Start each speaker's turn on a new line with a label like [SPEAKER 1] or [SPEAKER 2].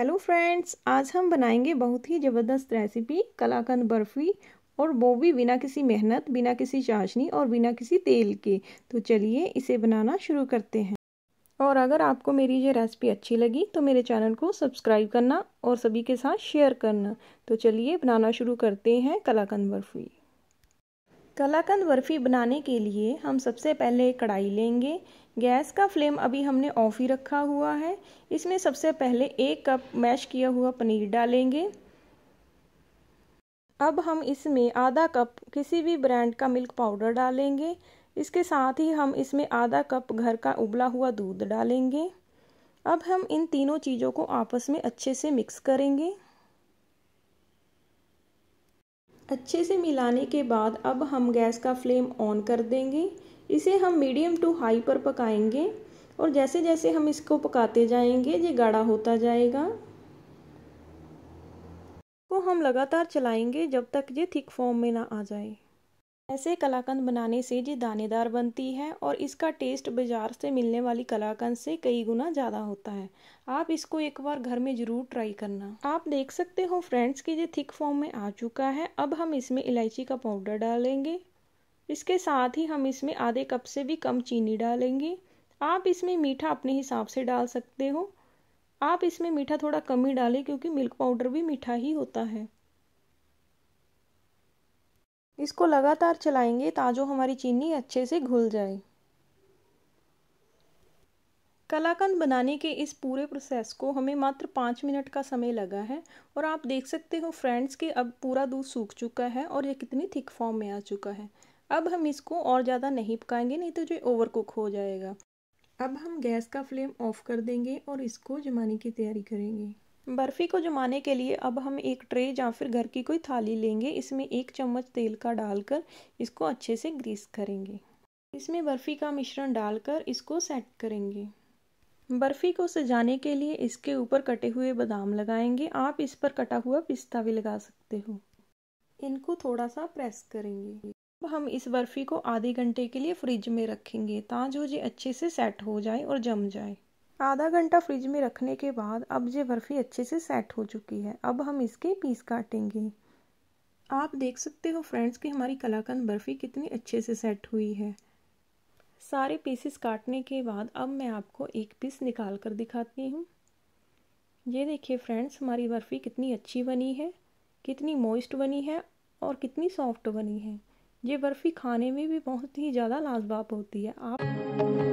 [SPEAKER 1] hello friends आज हम बनाएंगे बहुत ही ज़बरदस्त रेसिपी कलाकंद बर्फ़ी और वो भी बिना किसी मेहनत बिना किसी चाशनी और बिना किसी तेल के तो चलिए इसे बनाना शुरू करते हैं और अगर आपको मेरी ये रेसिपी अच्छी लगी तो मेरे चैनल को सब्सक्राइब करना और सभी के साथ शेयर करना तो चलिए बनाना शुरू करते हैं कलाकंद बर्फ़ी कलाकंद बर्फ़ी बनाने के लिए हम सबसे पहले कढ़ाई लेंगे गैस का फ्लेम अभी हमने ऑफ ही रखा हुआ है इसमें सबसे पहले एक कप मैश किया हुआ पनीर डालेंगे अब हम इसमें आधा कप किसी भी ब्रांड का मिल्क पाउडर डालेंगे इसके साथ ही हम इसमें आधा कप घर का उबला हुआ दूध डालेंगे अब हम इन तीनों चीज़ों को आपस में अच्छे से मिक्स करेंगे अच्छे से मिलाने के बाद अब हम गैस का फ्लेम ऑन कर देंगे इसे हम मीडियम टू हाई पर पकाएंगे और जैसे जैसे हम इसको पकाते जाएंगे ये गाढ़ा होता जाएगा को हम लगातार चलाएंगे जब तक ये थिक फॉर्म में ना आ जाए ऐसे कलाकंद बनाने से ये दानेदार बनती है और इसका टेस्ट बाज़ार से मिलने वाली कलाकंद से कई गुना ज़्यादा होता है आप इसको एक बार घर में ज़रूर ट्राई करना आप देख सकते हो फ्रेंड्स कि ये थिक फॉर्म में आ चुका है अब हम इसमें इलायची का पाउडर डालेंगे इसके साथ ही हम इसमें आधे कप से भी कम चीनी डालेंगे आप इसमें मीठा अपने हिसाब से डाल सकते हो आप इसमें मीठा थोड़ा कम ही डालें क्योंकि मिल्क पाउडर भी मीठा ही होता है इसको लगातार चलाएंगे ताजो हमारी चीनी अच्छे से घुल जाए कलाकंद बनाने के इस पूरे प्रोसेस को हमें मात्र पाँच मिनट का समय लगा है और आप देख सकते हो फ्रेंड्स कि अब पूरा दूध सूख चुका है और ये कितनी थिक फॉर्म में आ चुका है अब हम इसको और ज़्यादा नहीं पकाएंगे नहीं तो जो ओवर कुक हो जाएगा अब हम गैस का फ्लेम ऑफ कर देंगे और इसको जमाने की तैयारी करेंगे बर्फ़ी को जमाने के लिए अब हम एक ट्रे या फिर घर की कोई थाली लेंगे इसमें एक चम्मच तेल का डालकर इसको अच्छे से ग्रीस करेंगे इसमें बर्फ़ी का मिश्रण डालकर इसको सेट करेंगे बर्फ़ी को सजाने के लिए इसके ऊपर कटे हुए बादाम लगाएंगे आप इस पर कटा हुआ पिस्ता भी लगा सकते हो इनको थोड़ा सा प्रेस करेंगे अब हम इस बर्फ़ी को आधे घंटे के लिए फ्रिज में रखेंगे ताजो जी अच्छे से सेट हो जाए और जम जाए आधा घंटा फ्रिज में रखने के बाद अब ये बर्फ़ी अच्छे से सेट हो चुकी है अब हम इसके पीस काटेंगे आप देख सकते हो फ्रेंड्स कि हमारी कलाकंद बर्फ़ी कितनी अच्छे से सेट हुई है सारे पीसेस काटने के बाद अब मैं आपको एक पीस निकाल कर दिखाती हूँ ये देखिए फ्रेंड्स हमारी बर्फ़ी कितनी अच्छी बनी है कितनी मॉइस्ट बनी है और कितनी सॉफ्ट बनी है ये बर्फ़ी खाने में भी बहुत ही ज़्यादा लाजवाब होती है आप